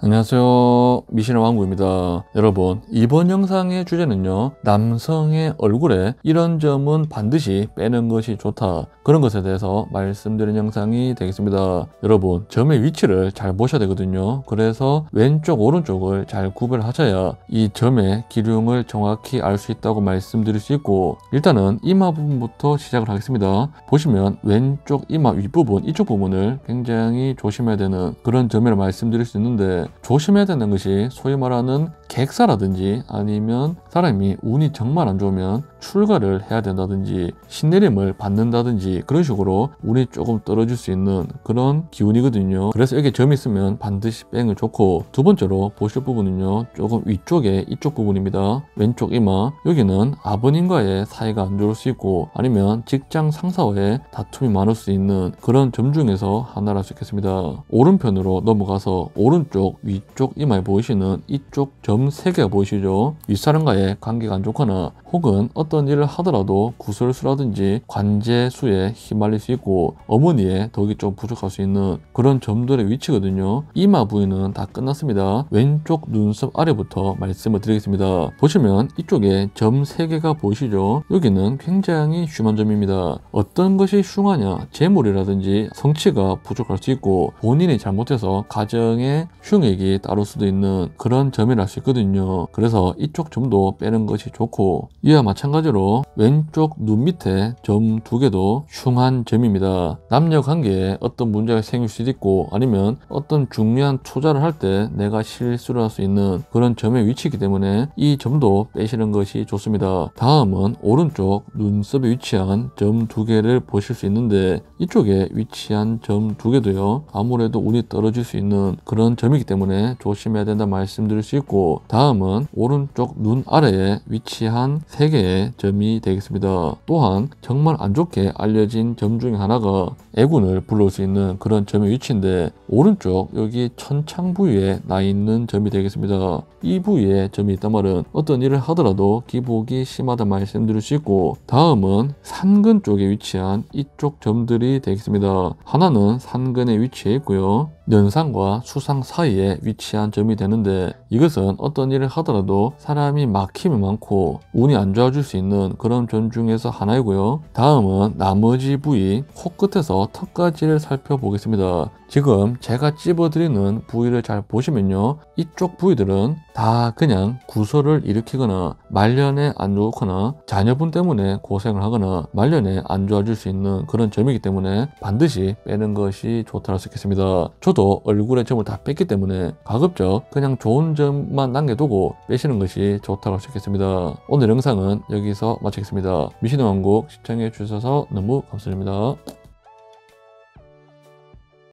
안녕하세요. 미신의 왕국입니다 여러분 이번 영상의 주제는요. 남성의 얼굴에 이런 점은 반드시 빼는 것이 좋다. 그런 것에 대해서 말씀드린 영상이 되겠습니다. 여러분 점의 위치를 잘 보셔야 되거든요. 그래서 왼쪽 오른쪽을 잘 구별하셔야 이 점의 기륭을 정확히 알 수 있다고 말씀드릴 수 있고 일단은 이마 부분부터 시작을 하겠습니다. 보시면 왼쪽 이마 윗부분 이쪽 부분을 굉장히 조심해야 되는 그런 점이라 말씀드릴 수 있는데 조심해야 되는 것이 소위 말하는 객사라든지 아니면 사람이 운이 정말 안 좋으면 출가를 해야 된다든지 신내림을 받는다든지 그런 식으로 운이 조금 떨어질 수 있는 그런 기운이거든요. 그래서 여기 점이 있으면 반드시 뺑을 좋고 두 번째로 보실 부분은요. 조금 위쪽에 이쪽 부분입니다. 왼쪽 이마 여기는 아버님과의 사이가 안 좋을 수 있고 아니면 직장 상사와의 다툼이 많을 수 있는 그런 점 중에서 하나할수 있겠습니다. 오른편으로 넘어가서 오른쪽 위쪽 이마에 보이시는 이쪽 점 3개가 보이시죠? 윗사람과의 관계가 안 좋거나 혹은 어떤 않았 일을 하더라도 구설수라든지 관제수에 휘말릴 수 있고 어머니의 덕이 좀 부족할 수 있는 그런 점들의 위치거든요. 이마 부위는 다 끝났습니다. 왼쪽 눈썹 아래부터 말씀을 드리겠습니다. 보시면 이쪽에 점 3개가 보이시죠? 여기는 굉장히 흉한 점입니다. 어떤 것이 흉하냐? 재물이라든지 성취가 부족할 수 있고 본인이 잘못해서 가정에 흉액이 따를 수도 있는 그런 점이라 할 수 있거든요. 그래서 이쪽 점도 빼는 것이 좋고 이와 마찬가지 마찬가지로 왼쪽 눈 밑에 점 두 개도 흉한 점입니다. 남녀 관계에 어떤 문제가 생길 수도 있고 아니면 어떤 중요한 투자를 할 때 내가 실수를 할 수 있는 그런 점의 위치이기 때문에 이 점도 빼시는 것이 좋습니다. 다음은 오른쪽 눈썹에 위치한 점 두 개를 보실 수 있는데 이쪽에 위치한 점 두 개도요 아무래도 운이 떨어질 수 있는 그런 점이기 때문에 조심해야 된다 말씀드릴 수 있고 다음은 오른쪽 눈 아래에 위치한 세 개의 점이 되겠습니다. 또한 정말 안 좋게 알려진 점 중에 하나가 애군을 불러올 수 있는 그런 점의 위치인데 오른쪽 여기 천창 부위에 나 있는 점이 되겠습니다. 이 부위에 점이 있단 말은 어떤 일을 하더라도 기복이 심하다 말씀드릴 수 있고 다음은 산근 쪽에 위치한 이쪽 점들이 되겠습니다. 하나는 산근에 위치해 있고요. 연상과 수상 사이에 위치한 점이 되는데 이것은 어떤 일을 하더라도 사람이 막힘이 많고 운이 안 좋아질 수 있는 그런 견 중에서 하나이고요. 다음은 나머지 부위 코끝에서 턱까지를 살펴보겠습니다. 지금 제가 찝어드리는 부위를 잘 보시면요. 이쪽 부위들은 다 그냥 구설을 일으키거나 말년에 안 좋거나 자녀분 때문에 고생을 하거나 말년에 안 좋아질 수 있는 그런 점이기 때문에 반드시 빼는 것이 좋다 할수 있겠습니다. 저도 얼굴에 점을 다 뺐기 때문에 가급적 그냥 좋은 점만 남겨두고 빼시는 것이 좋다고 할 수 있겠습니다. 오늘 영상은 여기 여기서 마치겠습니다. 미신의 왕국 시청해 주셔서 너무 감사드니다